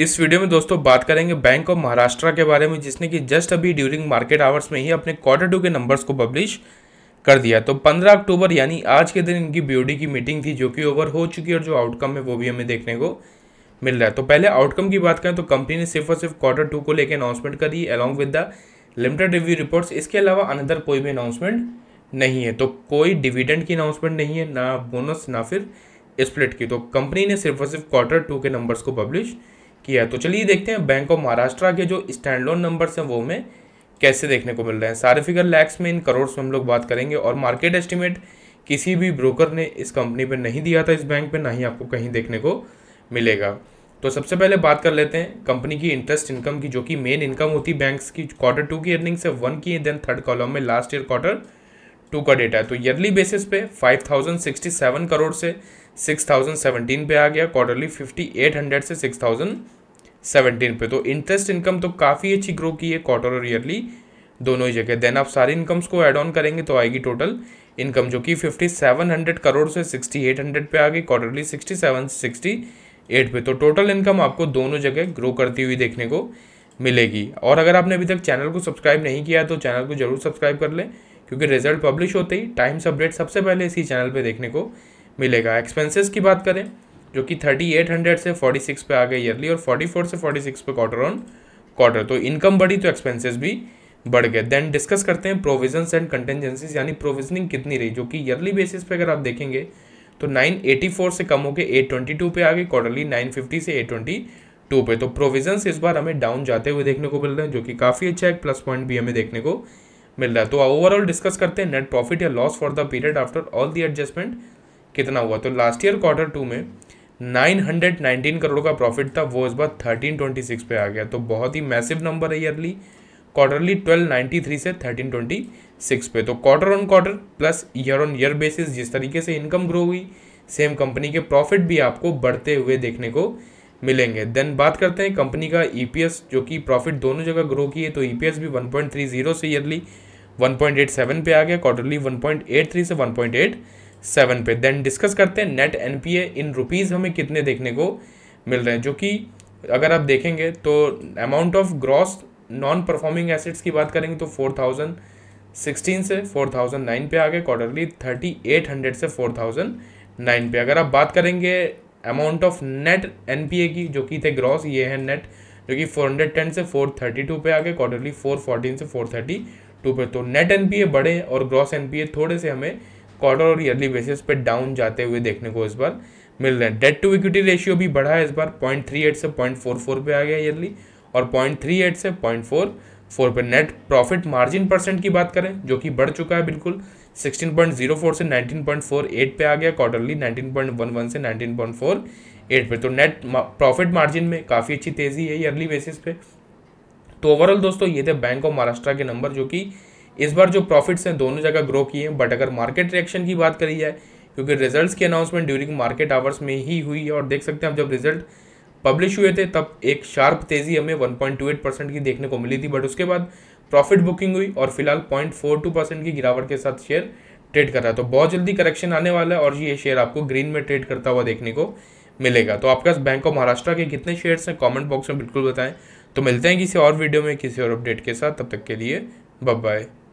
इस वीडियो में दोस्तों बात करेंगे बैंक ऑफ महाराष्ट्र के बारे में जिसने कि जस्ट अभी ड्यूरिंग मार्केट आवर्स में ही अपने क्वार्टर टू के नंबर्स को पब्लिश कर दिया तो 15 अक्टूबर यानी आज के दिन इनकी बीओडी की मीटिंग थी जो कि ओवर हो चुकी है और जो आउटकम है वो भी हमें देखने को मिल रहा है तो पहले आउटकम की बात करें तो कंपनी ने सिर्फ और सिर्फ क्वार्टर टू को लेकर अनाउंसमेंट करी along with the limited review reports इसके अलावा अनदर कोई भी अनाउंसमेंट नहीं है तो कोई डिविडेंड की अनाउंसमेंट नहीं है ना बोनस ना फिर स्प्लिट की तो कंपनी ने सिर्फ और सिर्फ क्वार्टर टू के नंबर्स को पब्लिश किया है तो चलिए देखते हैं बैंक ऑफ महाराष्ट्र के जो स्टैंड लोन नंबर्स हैं वो हमें कैसे देखने को मिल रहे हैं सारे फिगर लैक्स में इन करोड़ में हम लोग बात करेंगे और मार्केट एस्टिमेट किसी भी ब्रोकर ने इस कंपनी पर नहीं दिया था इस बैंक पर ना ही आपको कहीं देखने को मिलेगा तो सबसे पहले बात कर लेते हैं कंपनी की इंटरेस्ट इनकम की जो कि मेन इनकम होती है बैंक्स की क्वार्टर टू की अर्निंग से वन की देन थर्ड कॉलम में लास्ट ईयर क्वार्टर टू का डेटा है तो ईयरली बेसिस पे 5067 करोड़ से 6017 पे आ गया क्वार्टरली 5800 से थाउजेंड सेवनटीन पे तो इंटरेस्ट इनकम तो काफ़ी अच्छी ग्रो की है क्वार्टर और ईयरली दोनों ही जगह देन आप सारी इनकम्स को एड ऑन करेंगे तो आएगी टोटल इनकम जो कि फिफ्टी सेवन हंड्रेड करोड़ से सिक्सटी एट हंड्रेड पर आ गई quarterly sixty seven sixty eight पे तो टोटल इनकम आपको दोनों जगह ग्रो करती हुई देखने को मिलेगी और अगर आपने अभी तक चैनल को सब्सक्राइब नहीं किया तो चैनल को जरूर सब्सक्राइब कर लें क्योंकि रिजल्ट पब्लिश होते ही टाइम्स अपडेट सबसे पहले इसी चैनल पर देखने को मिलेगा एक्सपेंसेस की बात करें जो कि 3800 से 46 पे आ गए ईयरली और 44 से 46 पे क्वार्टर ऑन क्वार्टर तो इनकम बढ़ी तो एक्सपेंसेस भी बढ़ गए देन डिस्कस करते हैं प्रोविजंस एंड कंटेंजेंसीज यानी प्रोविजनिंग कितनी रही जो कि ईयरली बेसिस पे अगर आप देखेंगे तो 984 से कम ट्वेंटी टू पे आ गए क्वार्टरली 950 से 822 पे तो प्रोविजंस इस बार हमें डाउन जाते हुए देखने को मिल रहे हैं जो कि काफ़ी अच्छा एक प्लस पॉइंट भी हमें देखने को मिल रहा है तो ओवरऑल डिस्कस करते हैं नेट प्रॉफिट या loss for the period after all the adjustment कितना हुआ तो लास्ट ईयर क्वार्टर टू में 919 करोड़ का प्रॉफिट था वो इस बार 1326 पे आ गया तो बहुत ही मैसिव नंबर है ईयरली क्वार्टरली 1293 से 1326 पे तो quarter on quarter plus year on year basis जिस तरीके से इनकम ग्रो हुई सेम कंपनी के प्रॉफिट भी आपको बढ़ते हुए देखने को मिलेंगे देन बात करते हैं कंपनी का ई e जो कि प्रॉफिट दोनों जगह ग्रो की है तो ई e भी 1.30 से ईयरली 1.87 पे आ गया क्वार्टरली 1.83 से 1.8 सेवन पे देन डिस्कस करते हैं नेट एन इन रुपीज़ हमें कितने देखने को मिल रहे हैं जो कि अगर आप देखेंगे तो amount of gross non performing assets की बात करेंगे तो फोर थाउजेंड सिक्सटीन से फोर थाउजेंड नाइन पे आ गए क्वार्टरली थर्टी एट हंड्रेड से फोर थाउजेंड नाइन पे अगर आप बात करेंगे अमाउंट ऑफ नेट एन की जो कि थे ग्रॉस ये है नेट जो कि फोर हंड्रेड टेन से फोर थर्टी टू पे आ गए क्वार्टरली फोर फोर्टीन से फोर थर्टी टू पे तो नेट एन बढ़े और ग्रॉस एन थोड़े से हमें क्वार्टर और ईयरली बेसिस पे डाउन जाते हुए देखने को इस बार मिल रहे हैं डेट टू इक्विटी रेशियो भी बढ़ा है इस बार पॉइंट थ्री एट से पॉइंट फोर फोर पे आ गया ईयरली और पॉइंट थ्री एट से पॉइंट फोर फोर पे नेट प्रॉफिट मार्जिन परसेंट की बात करें जो कि बढ़ चुका है बिल्कुल सिक्सटीन पॉइंट जीरो फोर से नाइनटीन पॉइंट फोर एट पे आ गया quarterly nineteen point one one से नाइनटीन पॉइंट फोर एट पे तो नेट प्रॉफिट मार्जिन में काफ़ी अच्छी तेज़ी है ईयरली बेसिस पे तो ओवरऑल दोस्तों ये थे बैंक ऑफ महाराष्ट्र के नंबर जो कि इस बार जो प्रॉफिट्स हैं दोनों जगह ग्रो किए हैं बट अगर मार्केट रिएक्शन की बात करी जाए क्योंकि रिजल्ट्स की अनाउंसमेंट ड्यूरिंग मार्केट आवर्स में ही हुई है और देख सकते हैं आप जब रिजल्ट पब्लिश हुए थे तब एक शार्प तेज़ी हमें 1.28 परसेंट की देखने को मिली थी बट उसके बाद प्रॉफिट बुकिंग हुई और फिलहाल 0.42 परसेंट की गिरावट के साथ शेयर ट्रेड कर रहा है तो बहुत जल्दी करेक्शन आने वाला है और ये शेयर आपको ग्रीन में ट्रेड करता हुआ देखने को मिलेगा तो आपके पास बैंक ऑफ महाराष्ट्र के कितने शेयर्स हैं कमेंट बॉक्स में बिल्कुल बताएं तो मिलते हैं किसी और वीडियो में किसी और अपडेट के साथ तब तक के लिए बाय